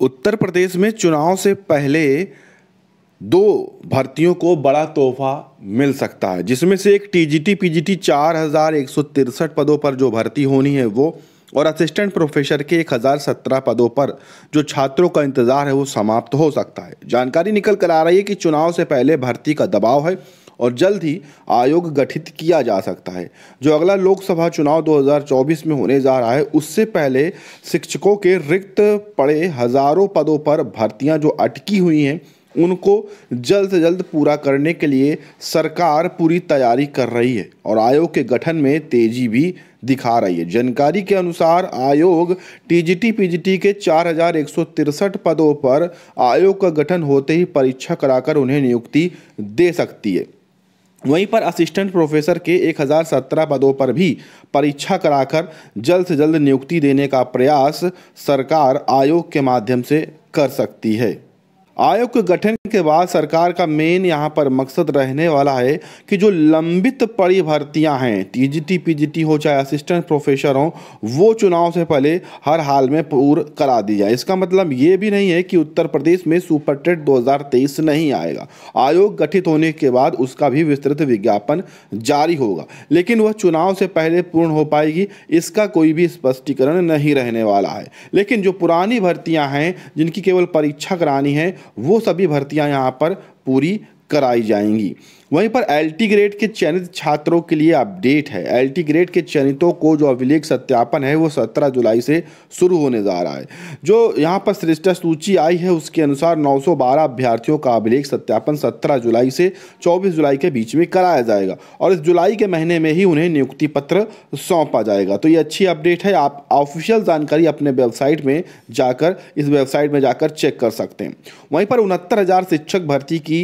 उत्तर प्रदेश में चुनाव से पहले दो भर्तियों को बड़ा तोहफा मिल सकता है जिसमें से एक टीजीटी पीजीटी चार हज़ार एक सौ तिरसठ पदों पर जो भर्ती होनी है वो और असिस्टेंट प्रोफेसर के एक हज़ार सत्रह पदों पर जो छात्रों का इंतज़ार है वो समाप्त हो सकता है जानकारी निकल कर आ रही है कि चुनाव से पहले भर्ती का दबाव है और जल्द ही आयोग गठित किया जा सकता है जो अगला लोकसभा चुनाव 2024 में होने जा रहा है उससे पहले शिक्षकों के रिक्त पड़े हजारों पदों पर भर्तियां जो अटकी हुई हैं उनको जल्द से जल्द पूरा करने के लिए सरकार पूरी तैयारी कर रही है और आयोग के गठन में तेजी भी दिखा रही है जानकारी के अनुसार आयोग टीजीटी पीजीटी के चार पदों पर आयोग का गठन होते ही परीक्षा कराकर उन्हें नियुक्ति दे सकती है वहीं पर असिस्टेंट प्रोफेसर के 1017 पदों पर भी परीक्षा कराकर जल्द से जल्द नियुक्ति देने का प्रयास सरकार आयोग के माध्यम से कर सकती है आयोग के गठन के बाद सरकार का मेन यहाँ पर मकसद रहने वाला है कि जो लंबित पड़ी भर्तियाँ हैं टीजीटी पीजीटी हो चाहे असिस्टेंट प्रोफेसर हो वो चुनाव से पहले हर हाल में पूर्ण करा दी जाए इसका मतलब ये भी नहीं है कि उत्तर प्रदेश में सुपर टेट दो नहीं आएगा आयोग गठित होने के बाद उसका भी विस्तृत विज्ञापन जारी होगा लेकिन वह चुनाव से पहले पूर्ण हो पाएगी इसका कोई भी स्पष्टीकरण नहीं रहने वाला है लेकिन जो पुरानी भर्तियाँ हैं जिनकी केवल परीक्षा करानी है वो सभी भर्तियाँ यहाँ पर पूरी कराई जाएंगी वहीं पर एल ग्रेड के चयनित छात्रों के लिए अपडेट है एल ग्रेड के चयनितों को जो अभिलेख सत्यापन है वो 17 जुलाई से शुरू होने जा रहा है जो यहाँ पर श्रेष्ठ सूची आई है उसके अनुसार 912 अभ्यर्थियों का अभिलेख सत्यापन 17 जुलाई से 24 जुलाई के बीच में कराया जाएगा और इस जुलाई के महीने में ही उन्हें नियुक्ति पत्र सौंपा जाएगा तो ये अच्छी अपडेट है आप ऑफिशियल जानकारी अपने वेबसाइट में जाकर इस वेबसाइट में जाकर चेक कर सकते हैं वहीं पर उनहत्तर शिक्षक भर्ती की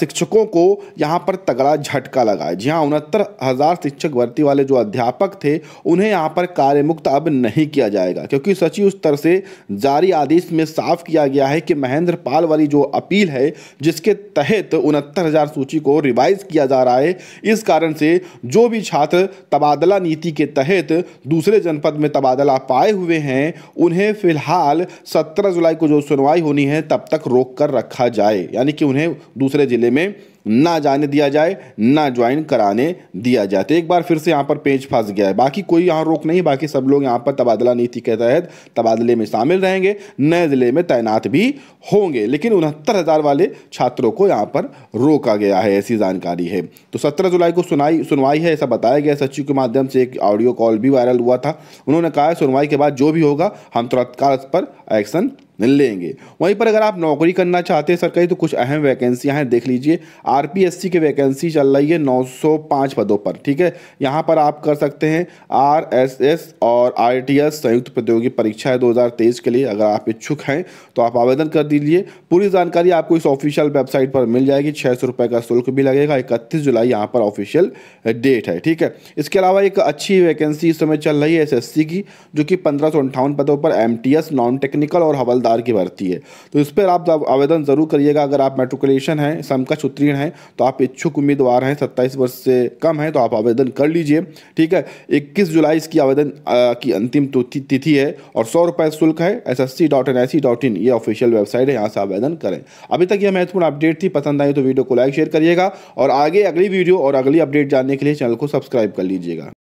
शिक्षकों को यहाँ पर तगड़ा झटका लगा जी हाँ उनहत्तर हज़ार शिक्षक भर्ती वाले जो अध्यापक थे उन्हें यहाँ पर कार्यमुक्त अब नहीं किया जाएगा क्योंकि सचिव स्तर से जारी आदेश में साफ किया गया है कि महेंद्र पाल वाली जो अपील है जिसके तहत उनहत्तर हज़ार सूची को रिवाइज किया जा रहा है इस कारण से जो भी छात्र तबादला नीति के तहत दूसरे जनपद में तबादला पाए हुए हैं उन्हें फिलहाल सत्रह जुलाई को जो सुनवाई होनी है तब तक रोक कर रखा जाए यानी कि उन्हें दूसरे ज़िले में ना जाने दिया जाए ना ज्वाइन कराने दिया जाए तो एक बार फिर से यहाँ पर पेज फंस गया है बाकी कोई यहाँ रोक नहीं बाकी सब लोग यहाँ पर तबादला नीति के तहत तबादले में शामिल रहेंगे नए जिले में तैनात भी होंगे लेकिन उनहत्तर हज़ार वाले छात्रों को यहाँ पर रोका गया है ऐसी जानकारी है तो सत्रह जुलाई को सुनाई सुनवाई है ऐसा बताया गया सचिव के माध्यम से एक ऑडियो कॉल भी वायरल हुआ था उन्होंने कहा सुनवाई के बाद जो भी होगा हम तुरंत पर एक्शन लेंगे वहीं पर अगर आप नौकरी करना चाहते हैं सरकारी तो कुछ अहम वैकेंसियां हैं देख लीजिए आर की वैकेंसी चल रही है नौ पदों पर ठीक है यहाँ पर आप कर सकते हैं आर और आर संयुक्त प्रतियोगी परीक्षा है 2023 के लिए अगर आप इच्छुक हैं तो आप आवेदन कर दीजिए पूरी जानकारी आपको इस ऑफिशियल वेबसाइट पर मिल जाएगी छः का शुल्क भी लगेगा इकतीस जुलाई यहाँ पर ऑफिशियल डेट है ठीक है इसके अलावा एक अच्छी वैकेंसी इस समय चल रही है एस की जो कि पंद्रह पदों पर एम नॉन टेक्निकल और हवलदार तार की भर्ती है तो इस पर आप आवेदन ज़रूर करिएगा अगर आप मेट्रिकुलेशन हैं समकक्ष उत्तीर्ण हैं तो आप इच्छुक उम्मीदवार हैं सत्ताईस वर्ष से कम हैं तो आप आवेदन कर लीजिए ठीक है इक्कीस जुलाई इसकी आवेदन की अंतिम तिथि है और सौ रुपये शुल्क है S S C dot N I C dot in ये ऑफिशियल वेबसाइट है यहाँ से आवेदन करें अभी तक यह महत्वपूर्ण अपडेट थी पसंद आई तो वीडियो को लाइक शेयर करिएगा और आगे अगली वीडियो और अगली अपडेट जानने के लिए चैनल को सब्सक्राइब कर लीजिएगा